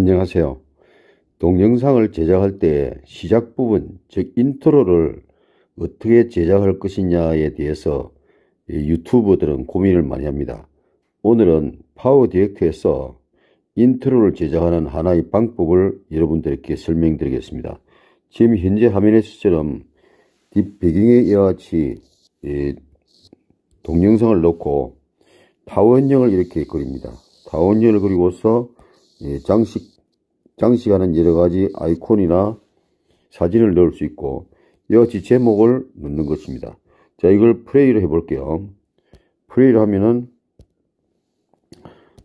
안녕하세요. 동영상을 제작할 때 시작 부분, 즉 인트로를 어떻게 제작할 것이냐에 대해서 유튜버들은 고민을 많이 합니다. 오늘은 파워 디렉트에서 인트로를 제작하는 하나의 방법을 여러분들께 설명드리겠습니다. 지금 현재 화면에서처럼 뒷배경에 이와 같이 예, 동영상을 넣고 타원형을 이렇게 그립니다. 타원형을 그리고서 예, 장식 장식하는 여러 가지 아이콘이나 사진을 넣을 수 있고 여지 제목을 넣는 것입니다. 자 이걸 플레이를 해볼게요. 플레이를 하면은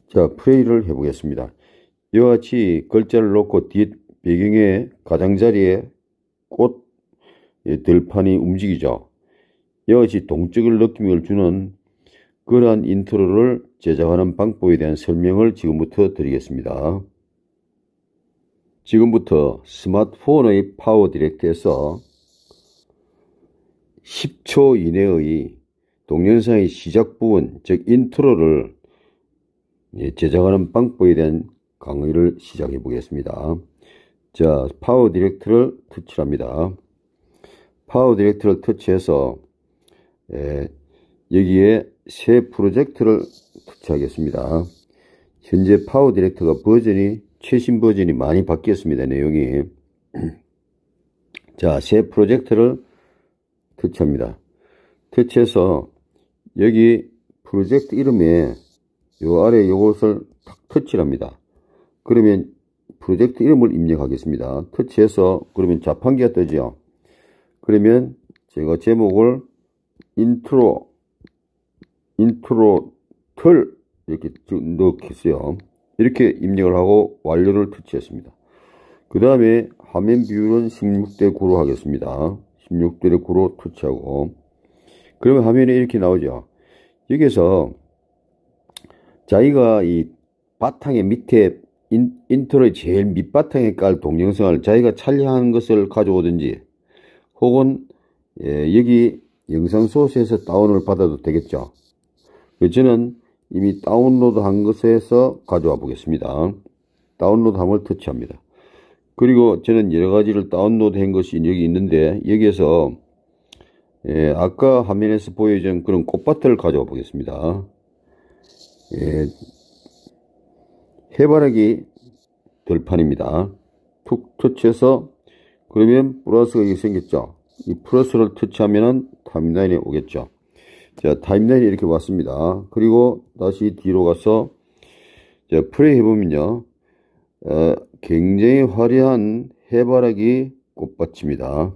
자 플레이를 해보겠습니다. 이와 같이 글자를 놓고 뒷 배경에 가장자리에 꽃 예, 들판이 움직이죠. 이와 같이 동적인 느낌을 주는 그러한 인트로를 제작하는 방법에 대한 설명을 지금부터 드리겠습니다. 지금부터 스마트폰의 파워 디렉트에서 10초 이내의 동영상의 시작 부분, 즉 인트로를 제작하는 방법에 대한 강의를 시작해 보겠습니다. 자, 파워 디렉트를 터치합니다. 파워 디렉트를 터치해서 예, 여기에 새 프로젝트를 터치하겠습니다. 현재 파워 디렉터가 버전이 최신 버전이 많이 바뀌었습니다. 내용이. 자, 새 프로젝트를 터치합니다. 터치해서 여기 프로젝트 이름에 요 아래 요것을 탁 터치를 합니다. 그러면 프로젝트 이름을 입력하겠습니다. 터치해서 그러면 자판기가 뜨죠. 그러면 제가 제목을 인트로 인트로 틀 이렇게 넣겠어요. 이렇게 입력을 하고 완료를 터치했습니다. 그 다음에 화면 비율은 16대 9로 하겠습니다. 16대 9로 터치하고 그러면 화면에 이렇게 나오죠. 여기서 자기가 이 바탕의 밑에 인, 터의 제일 밑바탕에 깔 동영상을 자기가 촬영한 것을 가져오든지 혹은 예, 여기 영상 소스에서 다운을 받아도 되겠죠. 저는 이미 다운로드 한 것에서 가져와 보겠습니다. 다운로드 함을 터치합니다. 그리고 저는 여러 가지를 다운로드 한 것이 여기 있는데 여기에서 예, 아까 화면에서 보여준 그런 꽃밭을 가져와 보겠습니다. 예, 해바라기 들판입니다. 툭 터치해서 그러면 플러스가 여기 생겼죠. 이 플러스를 터치하면 은 타임라인에 오겠죠. 자, 타임라인이 이렇게 왔습니다. 그리고 다시 뒤로 가서 자, 플레이 해보면요. 어, 굉장히 화려한 해바라기 꽃밭입니다.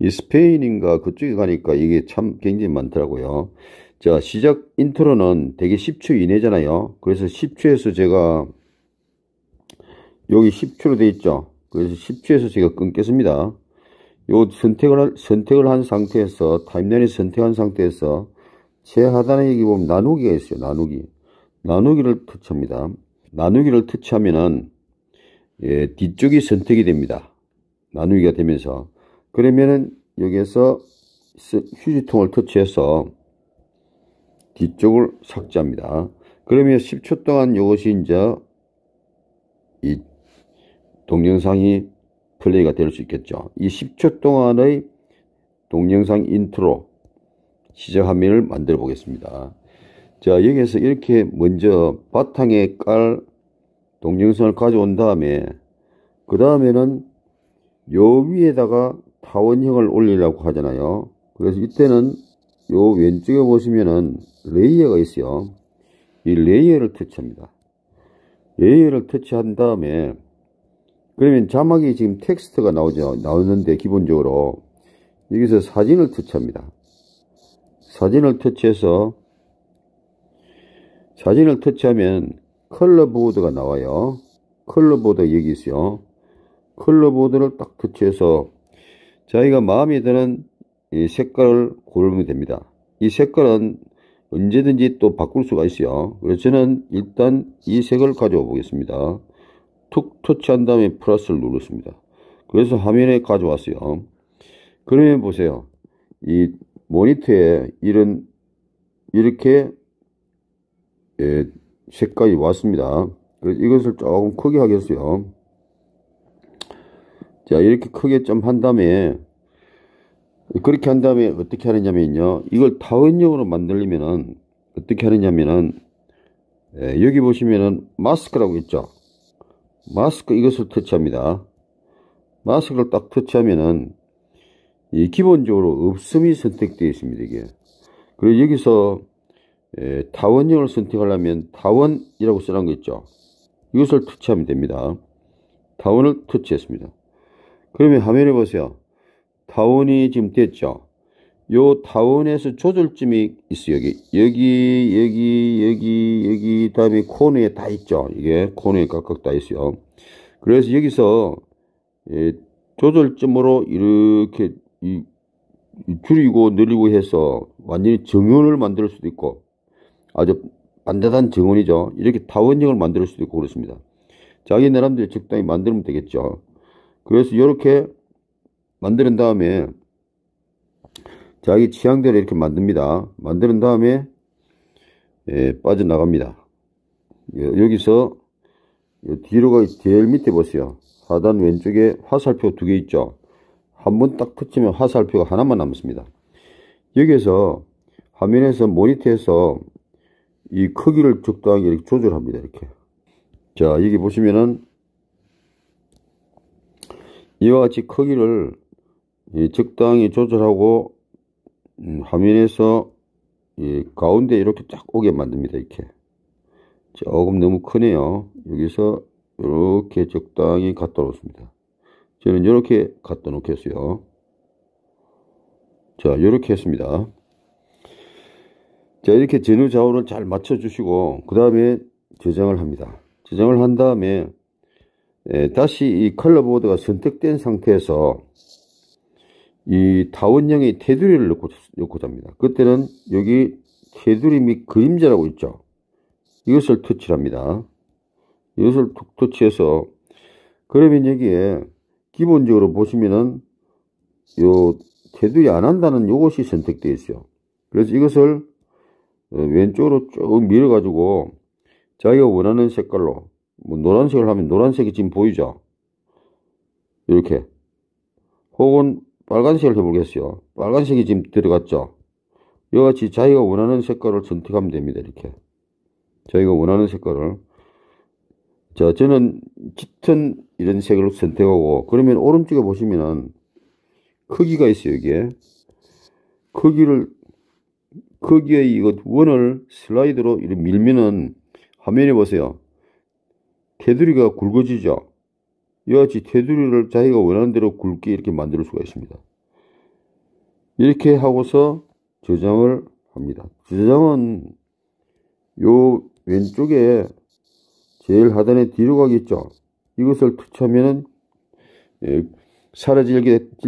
이 스페인인가 그쪽에 가니까 이게 참 굉장히 많더라고요. 자, 시작 인트로는 되게 10초 이내잖아요. 그래서 10초에서 제가 여기 10초로 되어 있죠. 그래서 10초에서 제가 끊겠습니다. 요 선택을 선택을 한 상태에서 타임라인을 선택한 상태에서 최하단에여기 보면 나누기가 있어요. 나누기. 나누기를 터치합니다. 나누기를 터치하면은 예, 뒤쪽이 선택이 됩니다. 나누기가 되면서 그러면은 여기에서 휴지통을 터치해서 뒤쪽을 삭제합니다. 그러면 10초 동안 이것이 이제 이 동영상이 플레이가 될 수 있겠죠. 이 10초 동안의 동영상 인트로 시작 화면을 만들어 보겠습니다. 자 여기에서 이렇게 먼저 바탕에 깔 동영상을 가져온 다음에 그 다음에는 요 위에다가 타원형을 올리려고 하잖아요. 그래서 이때는 요 왼쪽에 보시면은 레이어가 있어요. 이 레이어를 터치합니다. 레이어를 터치한 다음에 그러면 자막이 지금 텍스트가 나오죠. 나오는데 기본적으로 여기서 사진을 터치합니다. 사진을 터치해서 사진을 터치하면 컬러보드가 나와요. 컬러보드 여기 있어요. 컬러보드를 딱 터치해서 자기가 마음에 드는 이 색깔을 고르면 됩니다. 이 색깔은 언제든지 또 바꿀 수가 있어요. 그래서 저는 일단 이 색을 가져와 보겠습니다. 툭 터치한 다음에 플러스를 눌렀습니다. 그래서 화면에 가져왔어요. 그러면 보세요. 이 모니터에 이런 이렇게 예, 색깔이 왔습니다. 그래서 이것을 조금 크게 하겠어요. 자 이렇게 크게 좀 한 다음에 그렇게 한 다음에 어떻게 하느냐면요. 이걸 타원형으로 만들려면은 어떻게 하느냐면은 예, 여기 보시면은 마스크라고 있죠. 마스크 이것을 터치합니다. 마스크를 딱 터치하면은 예, 기본적으로 없음이 선택되어 있습니다. 이게. 그리고 여기서 예, 다원형을 선택하려면 타원이라고 쓰라는 거 있죠. 이것을 터치하면 됩니다. 타원을 터치했습니다. 그러면 화면에 보세요. 타원이 지금 됐죠. 요타원에서 조절점이 있어요. 여기, 여기, 여기, 여기, 여기, 다음에 코너에 다 있죠. 이게 코너에 각각 다 있어요. 그래서 여기서 예, 조절점으로 이렇게 이, 줄이고 늘리고 해서 완전히 정원을 만들 수도 있고 아주 반대단 정원이죠. 이렇게 타원형을 만들 수도 있고 그렇습니다. 자기 나름대로 적당히 만들면 되겠죠. 그래서 이렇게 만드는 다음에 자기 취향대로 이렇게 만듭니다. 만드는 다음에 예, 빠져나갑니다. 예, 여기서 뒤로가 제일 밑에 보세요. 하단 왼쪽에 화살표 두 개 있죠. 한번딱 그치면 화살표가 하나만 남습니다. 여기에서 화면에서 모니터에서 이 크기를 적당하게 이렇게 조절합니다. 이렇게. 자, 여기 보시면은 이와 같이 크기를 적당히 조절하고 음, 화면에서 이 가운데 이렇게 쫙 오게 만듭니다. 이렇게. 조금 너무 크네요. 여기서 이렇게 적당히 갖다 놓습니다. 저는 이렇게 갖다 놓겠어요. 자, 이렇게 했습니다. 자, 이렇게 전후 좌우를 잘 맞춰주시고, 그 다음에 저장을 합니다. 저장을 한 다음에, 에, 예, 다시 이 컬러보드가 선택된 상태에서 이타원형의 테두리를 넣고, 넣고 잡니다. 그때는 여기 테두리 및 그림자라고 있죠. 이것을 터치합니다. 이것을 툭 터치해서, 그러면 여기에 기본적으로 보시면은 요 테두리 안 한다는 요것이 선택되어 있어요. 그래서 이것을 어, 왼쪽으로 쭉 밀어 가지고 자기가 원하는 색깔로 뭐 노란색을 하면 노란색이 지금 보이죠 이렇게 혹은 빨간색을 해보겠어요 빨간색이 지금 들어갔죠 이같이 자기가 원하는 색깔을 선택하면 됩니다 이렇게 자기가 원하는 색깔을 자 저는 짙은 이런 색을 선택하고 그러면 오른쪽에 보시면은 크기가 있어요 여기에 크기를 크기의 이거 원을 슬라이드로 이렇게 밀면은 화면에 보세요 테두리가 굵어지죠 이와 같이 테두리를 자기가 원하는 대로 굵게 이렇게 만들 수가 있습니다 이렇게 하고서 저장을 합니다 저장은 요 왼쪽에 제일 하단에 뒤로 가겠죠 이것을 터치하면은 예, 사라질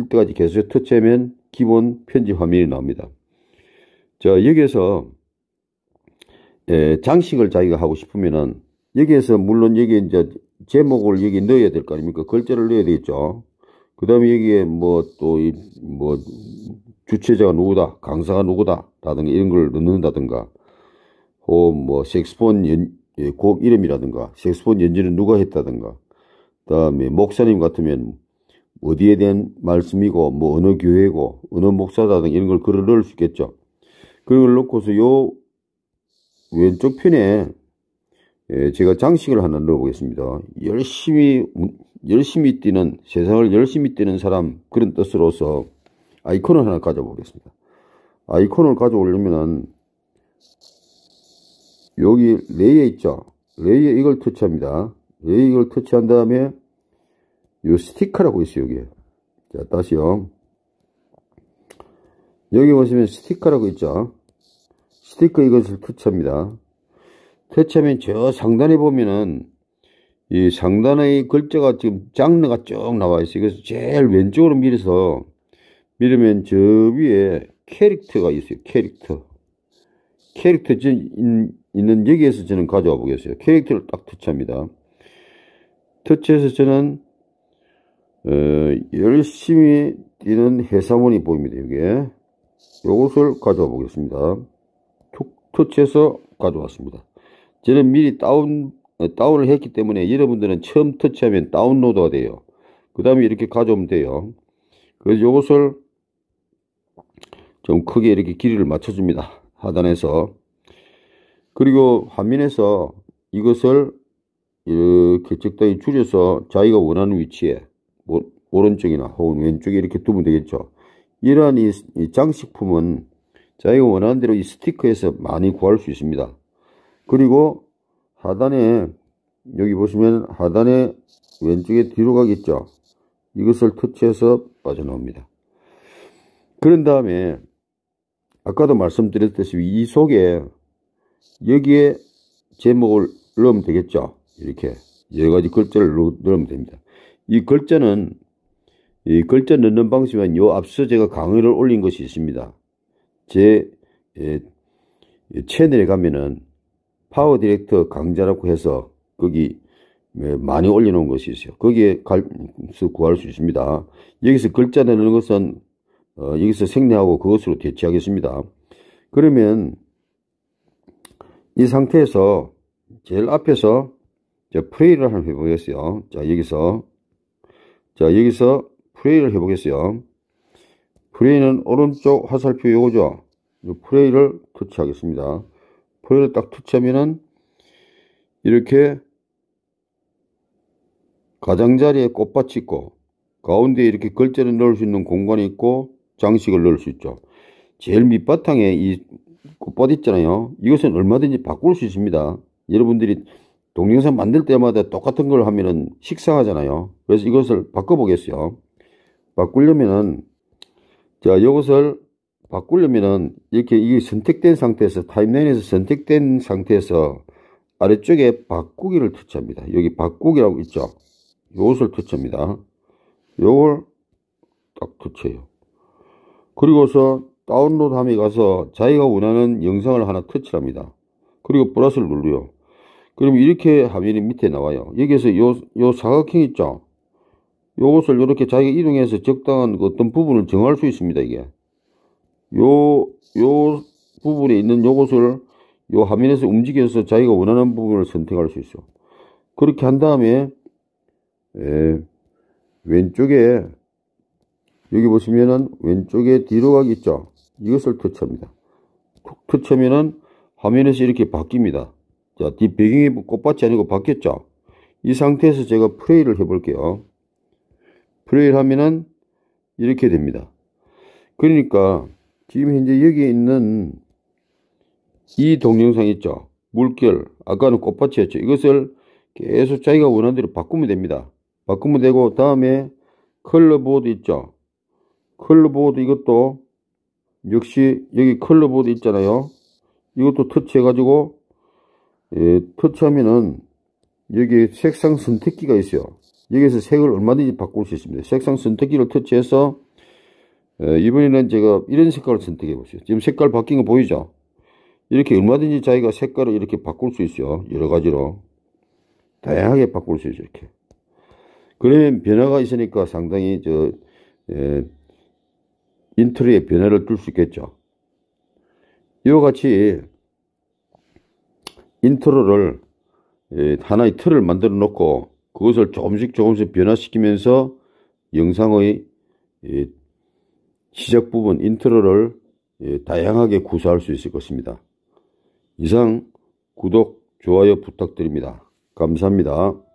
때까지 계속 터치하면 기본 편집 화면이 나옵니다. 자 여기에서 예, 장식을 자기가 하고 싶으면은 여기에서 물론 여기 이제 제목을 여기 넣어야 될 거 아닙니까? 글자를 넣어야 되겠죠. 그 다음에 여기에 뭐 또뭐 뭐 주최자가 누구다, 강사가 누구다, 라든가 이런 걸 넣는다든가, 혹뭐 섹스폰 연, 예, 곡 이름이라든가, 섹스폰 연주는 누가 했다든가, 다음에 목사님 같으면 어디에 대한 말씀이고 뭐 어느 교회고 어느 목사다 등 이런 걸 글을 넣을 수 있겠죠. 그걸 놓고서요 왼쪽 편에 예, 제가 장식을 하나 넣어보겠습니다. 열심히 열심히 뛰는 세상을 열심히 뛰는 사람 그런 뜻으로서 아이콘을 하나 가져보겠습니다. 아이콘을 가져오려면은 여기 레이에 있죠. 레이에 이걸 터치합니다. 이걸 터치한 다음에 요 스티커라고 있어요, 여기에. 자, 다시요. 여기 보시면 스티커라고 있죠. 스티커 이것을 터치합니다. 터치하면 저 상단에 보면은 이 상단의 글자가 지금 장르가 쭉 나와 있어요. 그래서 제일 왼쪽으로 밀어서 밀으면 저 위에 캐릭터가 있어요. 캐릭터. 캐릭터 있는 여기에서 저는 가져와 보겠어요. 캐릭터를 딱 터치합니다. 터치해서 저는 어, 열심히 뛰는 해삼원이 보입니다. 이게 이것을 가져와 보겠습니다. 터치해서 가져왔습니다. 저는 미리 다운 어, 다운을 했기 때문에 여러분들은 처음 터치하면 다운로드가 돼요. 그 다음에 이렇게 가져오면 돼요. 그래서 이것을 좀 크게 이렇게 길이를 맞춰줍니다. 하단에서. 그리고 화면에서 이것을 이렇게 적당히 줄여서 자기가 원하는 위치에 오른쪽이나 혹은 왼쪽에 이렇게 두면 되겠죠. 이러한 이 장식품은 자기가 원하는 대로 이 스티커에서 많이 구할 수 있습니다. 그리고 하단에 여기 보시면 하단에 왼쪽에 뒤로 가겠죠. 이것을 터치해서 빠져나옵니다. 그런 다음에 아까도 말씀드렸듯이 이 속에 여기에 제목을 넣으면 되겠죠. 이렇게 여러 가지 글자를 넣으면 됩니다. 이 글자는 이 글자 넣는 방식은 요 앞서 제가 강의를 올린 것이 있습니다. 제 예, 채널에 가면은 파워 디렉터 강좌라고 해서 거기 예, 많이 올려놓은 것이 있어요. 거기에 가 구할 수 있습니다. 여기서 글자 내는 것은 어, 여기서 생략하고 그것으로 대체하겠습니다. 그러면 이 상태에서 제일 앞에서 자, 프레이를 한번 해보겠어요. 자, 여기서. 자, 여기서 프레이를 해보겠어요. 프레이는 오른쪽 화살표 요거죠. 프레이를 터치하겠습니다. 프레이를 딱 터치하면은 이렇게 가장자리에 꽃밭이 있고 가운데 이렇게 글자를 넣을 수 있는 공간이 있고 장식을 넣을 수 있죠. 제일 밑바탕에 이 꽃밭 있잖아요. 이것은 얼마든지 바꿀 수 있습니다. 여러분들이 동영상 만들 때마다 똑같은 걸 하면은 식상하잖아요. 그래서 이것을 바꿔보겠어요. 바꾸려면은 자 이것을 바꾸려면은 이렇게 이 선택된 상태에서 타임라인에서 선택된 상태에서 아래쪽에 바꾸기를 터치합니다. 여기 바꾸기라고 있죠. 이것을 터치합니다. 요걸 딱 터치해요. 그리고서 다운로드 함에 가서 자기가 원하는 영상을 하나 터치합니다. 그리고 플러스를 누르요. 그럼 이렇게 화면이 밑에 나와요. 여기에서 요, 요 사각형 있죠? 요것을 이렇게 자기가 이동해서 적당한 그 어떤 부분을 정할 수 있습니다, 이게. 요, 요 부분에 있는 요것을 요 화면에서 움직여서 자기가 원하는 부분을 선택할 수 있어. 그렇게 한 다음에, 예, 왼쪽에, 여기 보시면은 왼쪽에 뒤로 가기 있죠? 이것을 터치합니다. 툭 터치하면은 화면에서 이렇게 바뀝니다. 자, 뒷 네 배경이 꽃밭이 아니고 바뀌었죠? 이 상태에서 제가 플레이를 해볼게요. 플레이를 하면은 이렇게 됩니다. 그러니까 지금 현재 여기 있는 이 동영상 있죠? 물결, 아까는 꽃밭이었죠? 이것을 계속 자기가 원하는 대로 바꾸면 됩니다. 바꾸면 되고 다음에 컬러보드 있죠? 컬러보드 이것도 역시 여기 컬러보드 있잖아요. 이것도 터치해가지고 예, 터치하면은 여기 색상 선택기가 있어요. 여기서 에 색을 얼마든지 바꿀 수 있습니다. 색상 선택기를 터치해서 예, 이번에는 제가 이런 색깔을 선택해 보세요. 지금 색깔 바뀐 거 보이죠? 이렇게 얼마든지 자기가 색깔을 이렇게 바꿀 수 있어요. 여러 가지로. 다양하게 바꿀 수 있어요. 이렇게. 그러면 변화가 있으니까 상당히 저 예, 인트리에 변화를 줄 수 있겠죠. 이와 같이 인트로를 예, 하나의 틀을 만들어 놓고 그것을 조금씩 조금씩 변화시키면서 영상의 예, 시작 부분 인트로를 예, 다양하게 구사할 수 있을 것입니다. 이상 구독, 좋아요 부탁드립니다. 감사합니다.